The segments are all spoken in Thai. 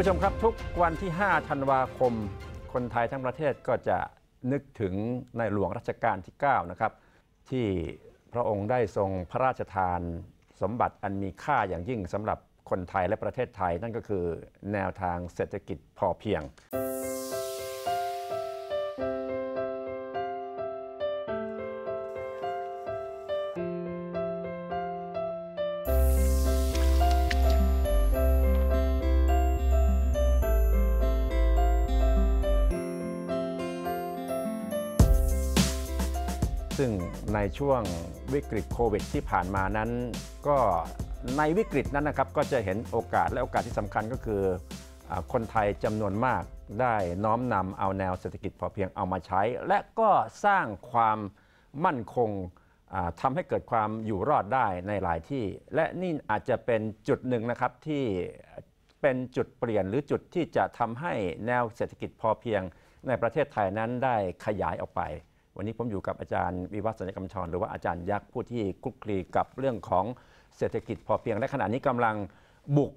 านผู้ชมครับ ทุกวันที่ 5 ธันวาคม คนไทยทั้งประเทศก็จะนึกถึงในหลวงรัชกาลที่ 9 นะครับ ที่พระองค์ได้ทรงพระราชทานสมบัติอันมีค่าอย่างยิ่งสำหรับคนไทยและประเทศไทยนั่นก็คือแนวทางเศรษฐกิจพอเพียงซึ่งในช่วงวิกฤตโควิดที่ผ่านมานั้น ก็ในวิกฤตนั้นนะครับก็จะเห็นโอกาสและโอกาสที่สำคัญก็คือคนไทยจำนวนมากได้น้อมนำเอาแนวเศรษฐกิจพอเพียงเอามาใช้ และก็สร้างความมั่นคงทำให้เกิดความอยู่รอดได้ในหลายที่ และนี่อาจจะเป็นจุดหนึ่งนะครับ ที่เป็นจุดเปลี่ยน หรือจุดที่จะทำให้แนวเศรษฐกิจพอเพียง ในประเทศไทยนั้นได้ขยายออกไปวันนี้ผมอยู่กับอาจารย์วิวัฒน์สัญกรรมชรหรือว่าอาจารย์ยักษ์ผู้ที่คลุกคลีกับเรื่องของเศรษฐกิจพอเพียง และขณะนี้กำลังบุก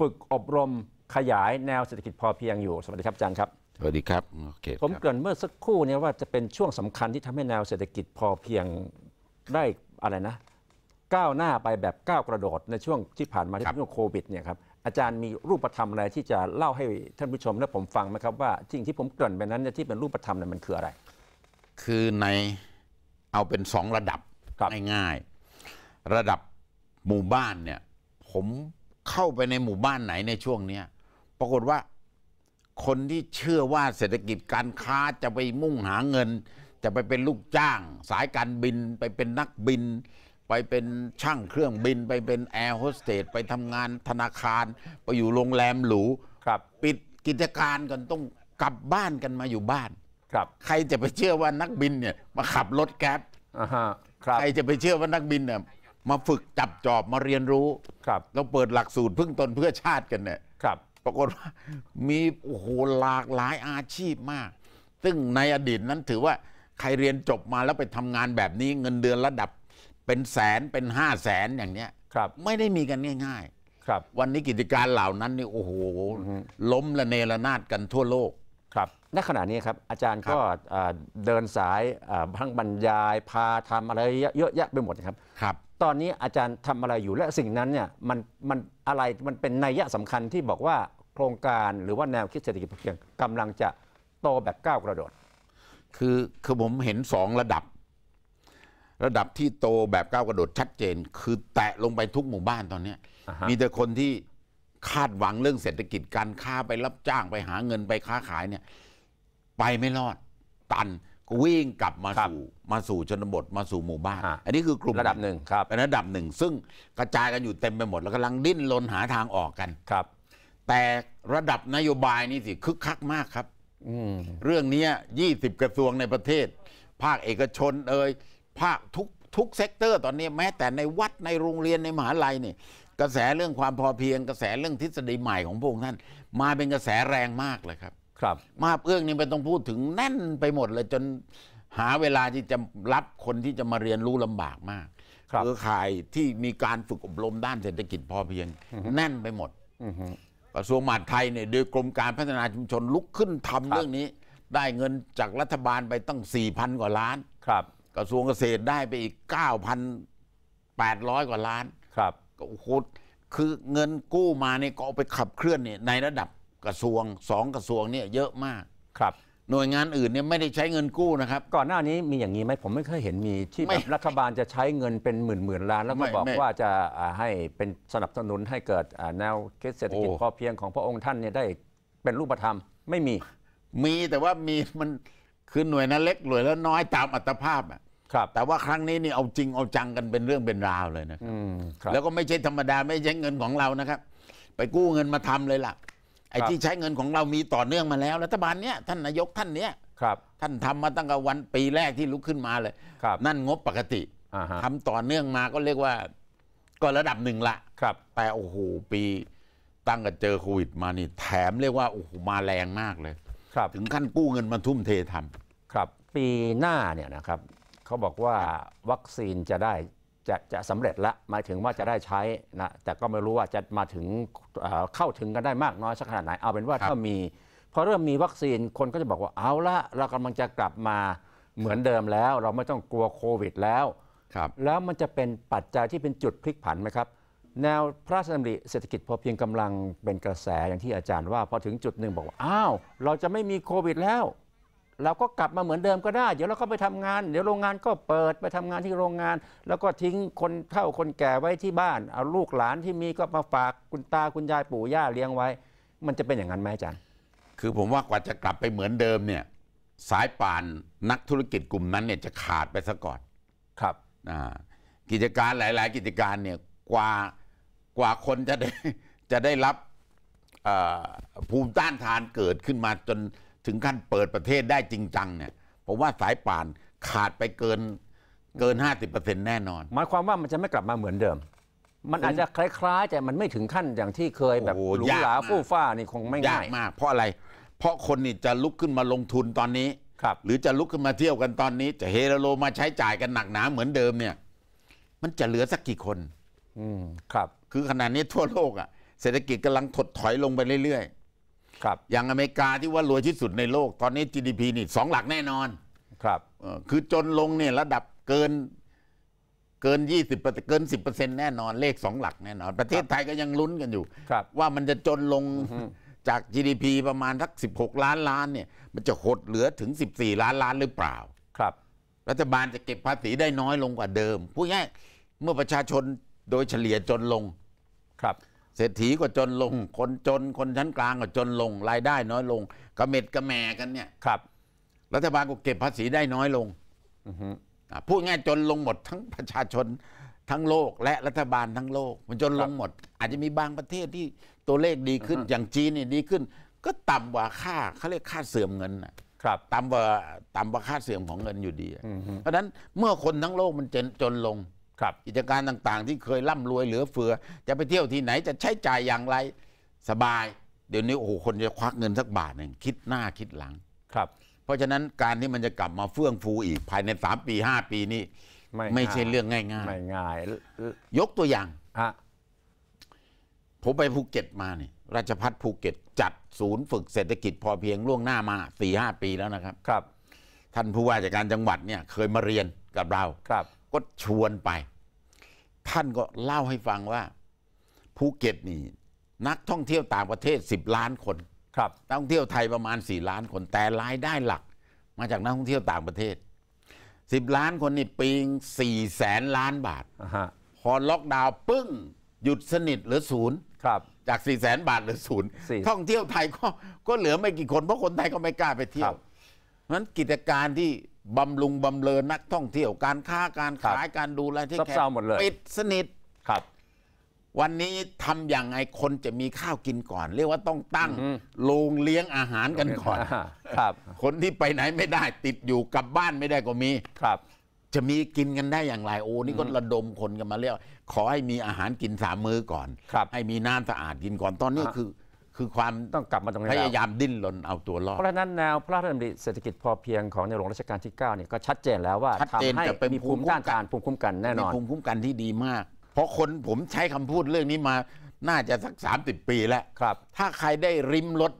ฝึกอบรมขยายแนวเศรษฐกิจพอเพียงอยู่สวัสดีครับอาจารย์ครับสวัสดีครับผมเกริ่นเมื่อสักครู่นี้ว่าจะเป็นช่วงสำคัญที่ทำให้แนวเศรษฐกิจพอเพียงได้อะไรนะ ก้าวหน้าไปแบบก้าวกระโดดในช่วงที่ผ่านมาที่ช่วงโควิดเนี่ยครับอาจารย์มีรูปธรรมอะไรที่จะเล่าให้ท่านผู้ชมและผมฟังไหมครับว่าสิ่งที่ผมเกริ่นไปนั้นที่เป็นรูปธรรมเนี่ยมันคืออะไรคือในเอาเป็นสองระดับง่ายๆระดับหมู่บ้านเนี่ยผมเข้าไปในหมู่บ้านไหนในช่วงเนี้ย ปรากฏว่าคนที่เชื่อว่าเศรษฐกิจการค้าจะไปมุ่งหาเงิน จะไปเป็นลูกจ้าง สายการบิน ไปเป็นนักบิน ไปเป็นช่างเครื่องบิน ไปเป็นแอร์โฮสเตสไปทำงานธนาคาร ไปอยู่โรงแรมหรูปิดกิจการกันต้องกลับบ้านกันมาอยู่บ้านครับใครจะไปเชื่อว่านักบินเนี่ยมาขับรถแก๊ปอ่าฮะครับใครจะไปเชื่อว่านักบินเนี่ยมาฝึกจับจอบมาเรียนรู้ครับ เราเปิดหลักสูตรพึ่งตนเพื่อชาติกันเนี่ยครับปรากฏว่ามีโอ้โหหลากหลายอาชีพมาก ซึ่งในอดีตนั้นถือว่าใครเรียนจบมาแล้วไปทำงานแบบนี้เงินเดือนระดับเป็นแสนเป็นห้าแสนอย่างเนี้ยครับ ไม่ได้มีกันง่ายครับๆวันนี้กิจการเหล่านั้นนี่โอ้โหล้มละเนระนาดกันทั่วโลกครับณขณะนี้ครับอาจารย์ก็เดินสายพังบรรยายพาทำอะไรเยอะแยะไปหมดครับ ครับ ตอนนี้อาจารย์ทำอะไรอยู่และสิ่งนั้นเนี่ยมันมันอะไรมันเป็นนัยยะสำคัญที่บอกว่าโครงการหรือว่าแนวคิดเศรษฐกิจพอเพียงกำลังจะโตแบบก้าวกระโดด คือคือผมเห็นสองระดับ ระดับที่โตแบบก้าวกระโดดชัดเจน คือแตะลงไปทุกหมู่บ้านตอนนี้มีแต่คนที่คาดหวังเรื่องเศรษฐกิจการค้าไปรับจ้างไปหาเงินไปค้าขายเนี่ยไปไม่รอด ตันก็วิ่งกลับมาบสู่มาสู่ชนบทมาสู่หมู่บ้าน อันนี้คือกลุ่มระดับหนึ่งครับเป็นระดับหนึ่งซึ่งกระจายกันอยู่เต็มไปหมด แล้วกำลังดิ้นรนหาทางออกกันครับ แต่ระดับนโยบายนี่สิคึกคักมากครับเรื่องนี้ย20 กระทรวงในประเทศ ภาคเอกชนเอ่ยภาคทุกทุกเซกเตอร์ตอนนี้ แม้แต่ในวัดในโรงเรียนในมหาลัยเนี่ยกระแสเรื่องความพอเพียงกระแสเรื่องทฤษฎีใหม่ของพระองค์ท่านมาเป็นกระแสแรงมากเลยครับ ครับ มาเพื่องนี้ไม่ต้องพูดถึงแน่นไปหมดเลยจนหาเวลาที่จะรับคนที่จะมาเรียนรู้ลำบากมากเครือข่ายที่มีการฝึกอบรมด้านเศรษฐกิจพอเพียงแน่นไปหมดกระทรวงมหาดไทยเนี่ยโดยกรมการพัฒนาชุมชนลุกขึ้นทำเรื่องนี้ ได้เงินจากรัฐบาลไปตั้ง4,000กว่าล้านครับ กระทรวงเกษตรได้ไปอีก 9,800 กว่าล้านครับโอ้โหคือเงินกู้มาเนี่ยก็เอาไปขับเคลื่อนเนี่ยในระดับกระทรวงสองกระทรวงเนี่ยเยอะมาก ครับ หน่วยงานอื่นเนี่ยไม่ได้ใช้เงินกู้นะครับ ก่อนหน้านี้มีอย่างนี้ไหมผมไม่เคยเห็นมีที่แบบรัฐบาลจะใช้เงินเป็นหมื่นหมื่นล้าน แล้วก็บอกว่าจะให้เป็นสนับสนุนให้เกิดแนวเศรษฐกิจพอเพียงของพระองค์ท่านเนี่ยได้เป็นรูปธรรมไม่มี มีแต่ว่ามีมันคือหน่วยนั้นเล็กหน่วยแล้วน้อยตามอัตภาพอ่ะครับแต่ว่าครั้งนี้นี่เอาจริงเอาจังกันเป็นเรื่องเป็นราวเลยนะครับแล้วก็ไม่ใช่ธรรมดา ไม่ใช่เงินของเรานะครับ ไปกู้เงินมาทำเลยล่ะ ไอ้ที่ใช้เงินของเรามีต่อเนื่องมาแล้วรัฐบาลเนี้ยท่านนายกท่านเนี้ยครับ ท่านทำมาตั้งแต่วัน ปีแรกที่ลุกขึ้นมาเลยครับนั่นงบปกติทำทำต่อเนื่องมาก็เรียกว่า ก็ระดับหนึ่งละ ครับแต่โอ้โหปี ตั้งแต่เจอโควิดมานี่แถมเรียกว่า โอ้โหมาแรงมากเลย ครับ ถึงขั้นกู้เงินมาทุ่มเททำครับ ปีหน้าเนี่ยนะครับเขาบอกว่าวัคซีนจะได้จะจะสำเร็จละหมายถึงว่าจะได้ใช้นะแต่ก็ไม่รู้ว่าจะมาถึงเข้าถึงกันได้มากน้อยสักขนาดไหน เอาเป็นว่าถ้ามีพอเริ่มมีวัคซีนคนก็จะบอกว่าเอาละเรากำลังจะกลับมาเหมือนเดิมแล้ว เราไม่ต้องกลัวโควิดแล้วครับแล้วมันจะเป็นปัจจัยที่เป็นจุดพลิกผันไหมครับแนวพระราชดำริเศรษฐกิจพอเพียงกำลังเป็นกระแสอย่างที่อาจารย์ว่าพอถึงจุดหนึ่งบอกว่าอ้าวเราจะไม่มีโควิดแล้วเราก็กลับมาเหมือนเดิมก็ได้ เดี๋ยวเราก็ไปทำงานเดี๋ยวโรงงานก็เปิดไปทำงานที่โรงงาน แล้วก็ทิ้งคนเฒ่าคนแก่ไว้ที่บ้าน เอา ลูกหลานที่มีก็มาฝากคุณตาคุณยายปู่ย่าเลี้ยงไว้ มันจะเป็นอย่างนั้นไหมอาจารย์ คือผมว่ากว่าจะกลับไปเหมือนเดิมเนี่ยสายป่านนักธุรกิจกลุ่มนั้นเนี่ยจะขาดไปซะก่อน ครับ กิจการหลาย ๆ กิจการเนี่ยกว่ากว่าคนจะได้จะได้รับภูมิต้านทานเกิดขึ้นมาจนถึงขั้นเปิดประเทศได้จริงจังเนี่ยผมว่าสายป่านขาดไปเกินเกิน 50%แน่นอน หมายความว่ามันจะไม่กลับมาเหมือนเดิม มันอาจจะคล้ายๆ แต่มันไม่ถึงขั้นอย่างที่เคยแบบหรูหราฟุ่ฟู่ฟ้านี่คงไม่ง่ายมาก เพราะอะไร เพราะคนนี่จะลุกขึ้นมาลงทุนตอนนี้ครับหรือจะลุกขึ้นมาเที่ยวกันตอนนี้ จะเฮโรโลมาใช้จ่ายกันหนักหนาเหมือนเดิมเนี่ยมันจะเหลือสักกี่คน อืมครับ คือขนาดนี้ทั่วโลกอะเศรษฐกิจกำลังถดถอยลงไปเรื่อยครับอย่างอเมริกาที่ว่ารวยที่สุดในโลก ตอนนี้ GDP นี่สองหลักแน่นอนครับคือจนลงเนี่ยระดับเกินเกิน20เกิน10แน่นอนเลขสองหลักแน่นอน ประเทศไทยก็ยังลุ้นกันอยู่ว่ามันจะจนลงจาก GDP ประมาณสัก 16 ล้านล้านเนี่ยมันจะหดเหลือถึง 14 ล้านล้านหรือเปล่าครับรัฐบาลจะเก็บภาษีได้น้อยลงกว่าเดิม ผู้ง่ายเมื่อประชาชนโดยเฉลี่ยจนลงครับเศรษฐีก็จนลง คนจนคนชั้นกลางก็จนลง รายได้น้อยลงกระเม็ดกระแม่กันเนี่ยครับ รัฐบาลก็เก็บภาษีได้น้อยลงพูดง่ายจนลงหมดทั้งประชาชนทั้งโลกและรัฐบาลทั้งโลกมันจนลงหมดอาจจะมีบางประเทศที่ตัวเลขดีขึ้นอย่างจีนนี่ดีขึ้น ก็ต่ำกว่าค่าเขาเรียกค่าเสื่อมเงินนะครับต่ำกว่าต่ำกว่าค่าเสื่อมของเงินอยู่ดีเพราะฉะนั้นเมื่อคนทั้งโลกมันจนจนลงครับกิจการต่าง ๆที่เคยร่ำรวยเหลือเฟือ จะไปเที่ยวที่ไหนจะใช้จ่ายอย่างไร สบาย เดี๋ยวนี้โอ้โห คนจะควักเงินสักบาทหนึ่งคิดหน้าคิดหลังครับ เพราะฉะนั้นการที่มันจะกลับมาเฟื่องฟูอีกภายในสามปีห้าปีนี้ไม่ไม่ใช่เรื่องง่ายง่ายไม่ง่ายยกตัวอย่างฮะผมไปภูเก็ตมาเนี่ยราชพัฒภูเก็ตจัดศูนย์ฝึกเศรษฐกิจพอเพียงล่วงหน้ามาสี่ห้าปีแล้วนะครับครับท่านผู้ว่าจากการจังหวัดเนี่ยเคยมาเรียนกับเราครับก็ชวนไป ท่านก็เล่าให้ฟังว่าภูเก็ตนี่ นักท่องเที่ยวต่างประเทศ10 ล้านคนครับนักท่องเที่ยวไทยประมาณ 4 ล้านคนแต่รายได้หลัก มาจากนักท่องเที่ยวต่างประเทศ 10 ล้านคนนี่ปีง4แสนล้านบาทพอล็อกดาวน์ปึ้ง หยุดสนิทหรือศูนย์ ครับ จาก4ี่แสนบาทหรือศูนย์ท่องเที่ยวไทยก็ก็เหลือไม่กี่คนเพราะคนไทยก็ไม่กล้าไปเที่ยวเพราะนั้นกิจการที่บำรุงบำเรอนักท่องเที่ยวการค้าการขายการดูแลที่แคบปิดสนิทครับ วันนี้ทำอย่างไรคนจะมีข้าวกินก่อน เรียกว่าต้องตั้งโรงเลี้ยงอาหารกันก่อนครับ คนที่ไปไหนไม่ได้ ติดอยู่กับบ้านไม่ได้ก็มีครับ จะมีกินกันได้อย่างไร โอ้นี่ก็ระดมคนกันมาเรียกขอให้มีอาหารกินสามมื้อก่อน ให้มีน้ำสะอาดกินก่อนตอนนี้คือคือความต้องกลับมาตรงนี้พยายามดิ้นรนเอาตัวรอดเพราะฉะนั้นแนว พระราชดำริเศรษฐกิจพอเพียงของในหลวงรัชกาลที่9เนี่ยก็ชัดเจนแล้วว่าทำให้มีภูมิุ้มนันภูมิคุ้มกันแน่นอนภูมิคุ้มกันที่ดีมาก เพราะคนผมใช้คำพูดเรื่องนี้มาน่าจะสัก30 ปีแล้วครับ ถ้าใครได้ริมรส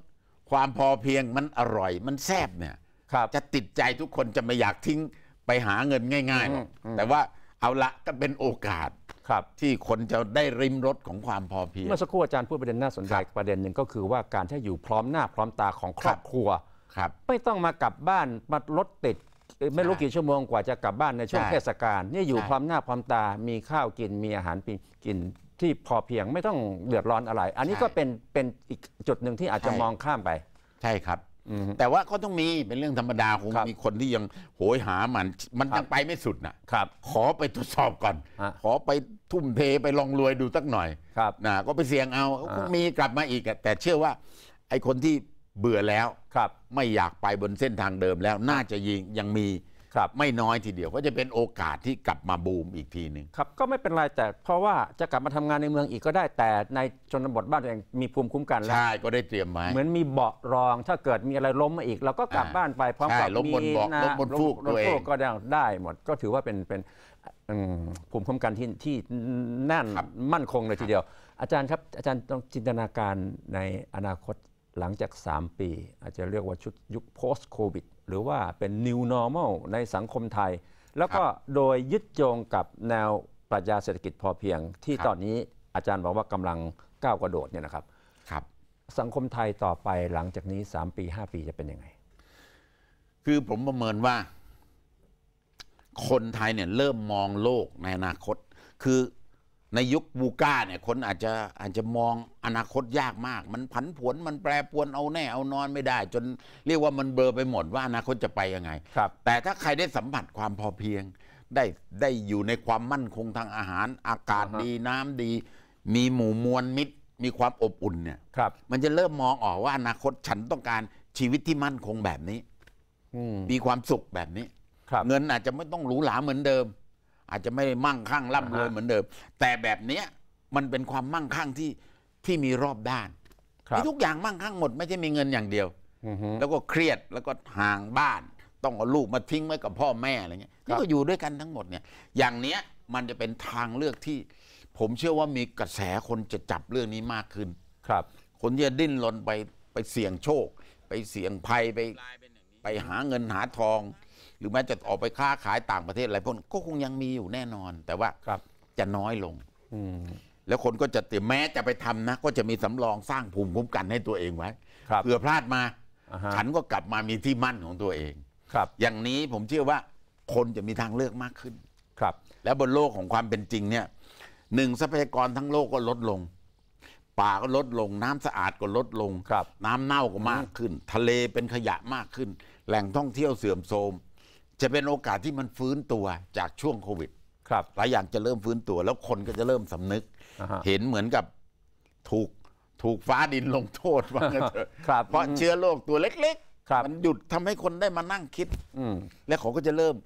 ความพอเพียงมันอร่อย มันแซ่บเนี่ยจะติดใจทุกคนจะไม่อยากทิ้งไปหาเงินง่าย ๆ แต่ว่าเอาละก็เป็นโอกาสครับที่คนจะได้ริมรถของความพอเพียง เมื่อสักครู่อาจารย์พูดประเด็นน่าสนใจ ประเด็นหนึ่งก็คือว่าการที่อยู่พร้อมหน้าพร้อมตาของครอบครัวครับไม่ต้องมากลับบ้านมารถติด ไม่รู้กี่ชั่วโมงกว่าจะกลับบ้านในช่วงเทศกาลนี่อยู่พร้อมหน้าพร้อมตา มีข้าวกินมีอาหารกินที่พอเพียงไม่ต้องเดือดร้อนอะไร อันนี้ก็เป็นเป็นอีกจุดหนึ่งที่อาจจะมองข้ามไป ใช่ครับแต่ว่าก็ต้องมีเป็นเรื่องธรรมดาคงมีคนที่ยังโหยหามัน มันยังไปไม่สุดนะครับขอไปทดสอบก่อน ขอไปทุ่มเทไปลองรวยดูสักหน่อยครับนะก็ไปเสี่ยงเอาคงมีกลับมาอีก แต่เชื่อว่า ไอ้คนที่เบื่อแล้วครับ ไม่อยากไปบนเส้นทางเดิมแล้วน่าจะยิง ยังมีครับไม่น้อยทีเดียวก็จะเป็นโอกาสที่กลับมาบูมอีกทีหนึ่งครับ ก็ไม่เป็นไรแต่เพราะว่าจะกลับมาทำงานในเมืองอีกก็ได้แต่ในชนบทบ้านเองมีภูมิคุ้มกันแล้วใช่ก็ได้เตรียมไว้เหมือนมีเบาะรอง ถ้าเกิดมีอะไรล้มมาอีกเราก็กลับบ้านไปพร้อมกับล้มบนเบาะล้มบนฟูกเองก็ได้หมดก็ถือว่าเป็นเป็นภูมิคุ้มกันที่ที่แน่นมั่นคงเลยทีเดียว อาจารย์ครับอาจารย์ต้องจินตนาการในอนาคตหลังจาก 3 ปี อาจจะเรียกว่าชุดยุค post covid หรือว่าเป็น New Normal ในสังคมไทย แล้วก็โดยยึดโยงกับแนวปรัชญาเศรษฐกิจพอเพียง ที่ตอนนี้อาจารย์บอกว่ากำลังก้าวกระโดดเนี่ยนะครับครับ สังคมไทยต่อไปหลังจากนี้ 3 ปี 5 ปีจะเป็นยังไง คือผมประเมินว่า คนไทยเนี่ยเริ่มมองโลกในอนาคตคือในยุคบูกาเนี่ย คนอาจจะอาจจะมองอนาคตยากมาก มันผันผวนมันแปรปรวนเอาแน่เอานอนไม่ได้ จนเรียกว่ามันเบลอไปหมดว่าอนาคตจะไปยังไงแต่ถ้าใครได้สัมผัสความพอเพียง ได้ได้อยู่ในความมั่นคงทางอาหาร อากาศดีน้ำดี มีหมู่มวลมิตร มีความอบอุ่นเนี่ยมันจะเริ่มมองออกว่าอนาคตฉันต้องการชีวิตที่มั่นคงแบบนี้มีความสุขแบบนี้ เงินอาจจะไม่ต้องหรูหราเหมือนเดิมอาจจะไม่มั่งคั่งร่ำรวยเหมือนเดิม แต่แบบเนี้ยมันเป็นความมั่งคั่งที่ที่มีรอบด้านมีทุกอย่างมั่งคั่งหมด ไม่ใช่มีเงินอย่างเดียวแล้วก็เครียดแล้วก็ห่างบ้าน ต้องเอาลูกมาทิ้งไว้กับพ่อแม่อะไรเงี้ยนี่ก็อยู่ด้วยกันทั้งหมดเนี่ย อย่างเนี้ยมันจะเป็นทางเลือกที่ ผมเชื่อว่ามีกระแสคนจะจับเรื่องนี้มากขึ้น ครับ คนที่จะดิ้นรนไปไปเสี่ยงโชค ไปเสี่ยงภัยไป ไปหาเงินหาทองรือแม้จะออกไปค้าขายต่างประเทศอะไรพวกก็คงยังมีอยู่แน่นอน แต่ว่าจะน้อยลงแล้วคนก็จะเตรียมแม้จะไปทำนะ ก็จะมีสำรองสร้างภูมิคุ้มกันให้ตัวเองไว้เผื่อพลาดมาฉันก็กลับมามีที่มั่นของตัวเอง ครับ อย่างนี้ผมเชื่อว่า คนจะมีทางเลือกมากขึ้น ครับ แล้วบนโลกของความเป็นจริง เนี่ยหนึ่งทรัพยากรทั้งโลกก็ลดลงป่าก็ลดลงน้ำสะอาดก็ลดลงน้ำเน่าก็มากขึ้น ทะเลเป็นขยะมากขึ้น แหล่งท่องเที่ยวเสื่อมโทรมจะเป็นโอกาสที่มันฟื้นตัวจากช่วงโควิด ครับ หลายอย่างจะเริ่มฟื้นตัวแล้วคนก็จะเริ่มสำนึก เห็นเหมือนกับถูกถูกฟ้าดินลงโทษว่างั้นเถอะเพราะเชื้อโรคตัวเล็ก ๆ มันหยุดทำให้คนได้มานั่งคิด อืและเขาก็จะเริ่ม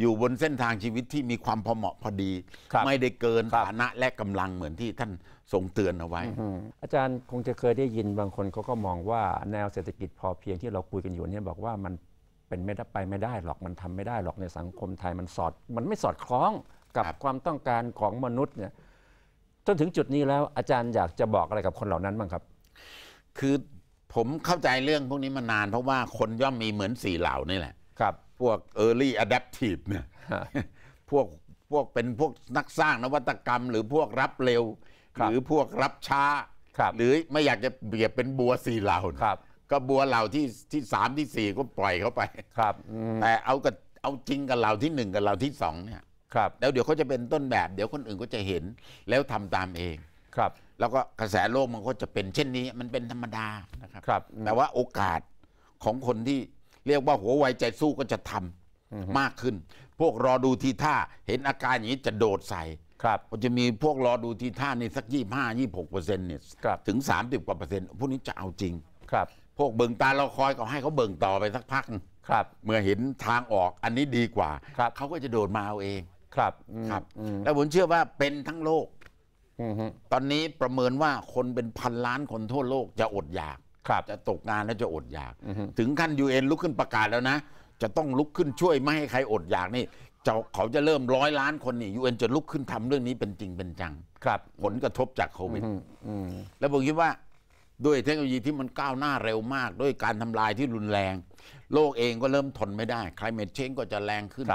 อยู่บนเส้นทางชีวิตที่มีความพอเหมาะพอดี ไม่ได้เกินฐานะและกำลังเหมือนที่ท่านทรงเตือนเอาไว้ออาจารย์คงจะเคยได้ยินบางคนเขาก็มองว่าแนวเศรษฐกิจพอเพียงที่เราคุยกันอยู่เนี่ยบอกว่ามันเป็นไม่ได้ไปไม่ได้หรอกมันทำไม่ได้หรอกในสังคมไทยมันสอด มันไม่สอดคล้องกับความต้องการของมนุษย์เนี่ยจนถึงจุดนี้แล้วอาจารย์อยากจะบอกอะไรกับคนเหล่านั้นบ้างครับ คือผมเข้าใจเรื่องพวกนี้มานาน เพราะว่าคนย่อมมีเหมือนสี่เหล่านี่แหละครับ พวก early adaptive เนี่ยพวกพวกเป็นพวกนักสร้างนวัตกรรม หรือพวกรับเร็ว หรือพวกรับช้าหรือไม่อยากจะเปียบเป็นบัวสี่เหล่าครับก็บัวเหล่าที่ที่สามที่สี่ก็ปล่อยเขาไป ครับ แต่เอากับเอาจริงกับเหล่าที่หนึ่งกับเหล่าที่สองเนี่ย ครับ แล้วเดี๋ยวเขาจะเป็นต้นแบบ เดี๋ยวคนอื่นก็จะเห็นแล้วทำตามเอง ครับ แล้วก็กระแสโลกมันก็จะเป็น เช่นนี้มันเป็นธรรมดานะครับรบแต่ว่าโอกาสของคนที่เรียกว่าหัวไวใจสู้ก็จะทำามากขึ้น พวกรอดูทีท่าเห็นอาการอย่างนี้จะโดดใส่ ครับ มันจะมีพวกรอดูทีท่าในสักยี่ห้ายี่หกเปอร์เซ็นต์เนี่ยครับ ถึงสามสิบกว่าเปอร์เซ็นต์พวกนี้จะเอาจริง ครับพวกเบิ่งตาเราคอยก็ให้เขาเบิ่งต่อไปสักพักครับ เมื่อเห็นทางออกอันนี้ดีกว่าครับเขาก็จะโดดมาเอาเอง ครับ ครับ แล้วผมเชื่อว่าเป็นทั้งโลกอตอนนี้ประเมินว่าคนเป็นพันล้านคนทั่วโลกจะอดอยากครับจะตกงานแล้วจะอดอยาก ถึงขั้นยูเอ็นลุกขึ้นประกาศแล้วนะ จะต้องลุกขึ้นช่วยไม่ให้ใครอดอยากนี่เขาจะเริ่มร้อยล้านคนนี่ยูเอ็นจะลุกขึ้นทำเรื่องนี้เป็นจริงเป็นจัง ครับ ผลกระทบจากโควิดแล้วผมคิดว่าด้วยเทคโนโลยีที่มันก้าวหน้าเร็วมาก ด้วยการทำลายที่รุนแรง โลกเองก็เริ่มทนไม่ได้ใครเม็ดเช a n ก็จะแรงขึ้น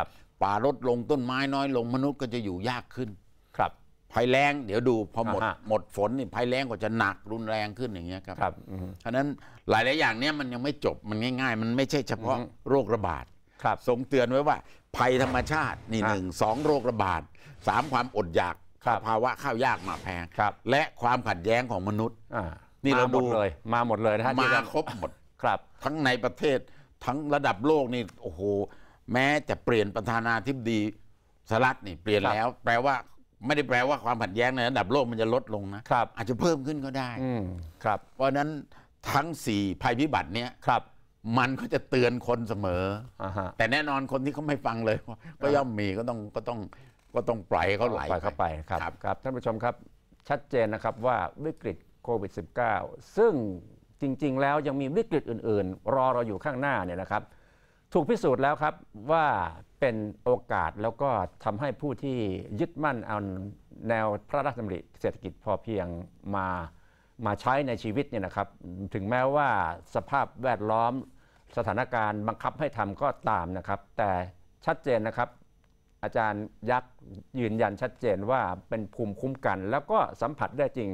ป่าลดลงต้นไม้น้อยลงมนุษย์ก็จะอยู่ยากขึ้นครับภัยแรง เดี๋ยวดูพอหมดหมดฝนนี่ภัยแรงก็จะหนักรุนแรงขึ้นอย่างเงี้ยครับครับาะนั้นหลายหลายอย่างเนี้ยมันยังไม่จบมันง่าย ๆ มันไม่ใช่เฉพาะโรคระบาดครับ สงเตือนไว้ว่า ภัยธรรมชาตินี่หนึ่งสองโรคระบาดสามความอดอยากภาวะข้าวยากมาแพงและความขัดแย้งของมนุษย์นี่เราดูเลย มาหมดเลยนะฮะมาครบหมดครับ ทั้งในประเทศทั้งระดับโลกนี่โอ้โหแม้จะเปลี่ยนประธานาธิบดีสหรัฐนี่เปลี่ยนแล้ว แปลว่า ไม่ได้แปลว่าความขัดแย้งในระดับโลกมันจะลดลงนะครับอาจจะเพิ่มขึ้นก็ได้ครับ เพราะนั้นทั้งสี่ภัยพิบัติเนี้ยครับ มันก็จะเตือนคนเสมอแต่แน่นอนคนที่เขาไม่ฟังเลย ก็ย่อมมีก็ต้องก็ต้องก็ต้องปล่อยเขาไหลเข้าไปครับครับท่านผู้ชมครับชัดเจนนะครับว่าวิกฤตควิด -19 ซึ่งจริง ๆ แล้วยังมีวิกฤตอื่นๆ รอเราอยู่ข้างหน้าเนี่ยนะครับ ถูกพิสูจน์แล้วครับ ว่าเป็นโอกาสแล้วก็ทำให้ผู้ที่ยึดมั่นเอาแนวพระราชดำริเศรษฐกิจพอเพียงมา มาใช้ในชีวิตเนี่ยนะครับ ถึงแม้ว่าสภาพแวดล้อมสถานการณ์บังคับให้ทำก็ตามนะครับ แต่ชัดเจนนะครับอาจารย์ยักษ์ยืนยันชัดเจนว่าเป็นภูมิคุ้มกัน แล้วก็สัมผัสได้จริง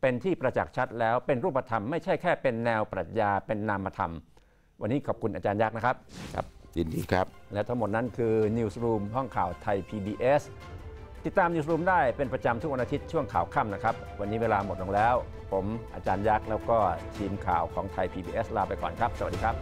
เป็นที่ประจักษ์ชัดแล้วเป็นรูปธรรมไม่ใช่แค่เป็นแนวปรัชญาเป็นนามธรรม วันนี้ขอบคุณอาจารย์ยักษ์นะครับครับยินดีครับและทั้งหมดนั้นคือ Newsroom ห้องข่าวไทย PBS ติดตาม Newsroom ได้เป็นประจำทุกวันอาทิตย์ช่วงข่าวค่ำนะครับ วันนี้เวลาหมดลงแล้ว ผมอาจารย์ยักษ์แล้วก็ทีมข่าวของไทย PBS ลาไปก่อนครับ สวัสดีครับ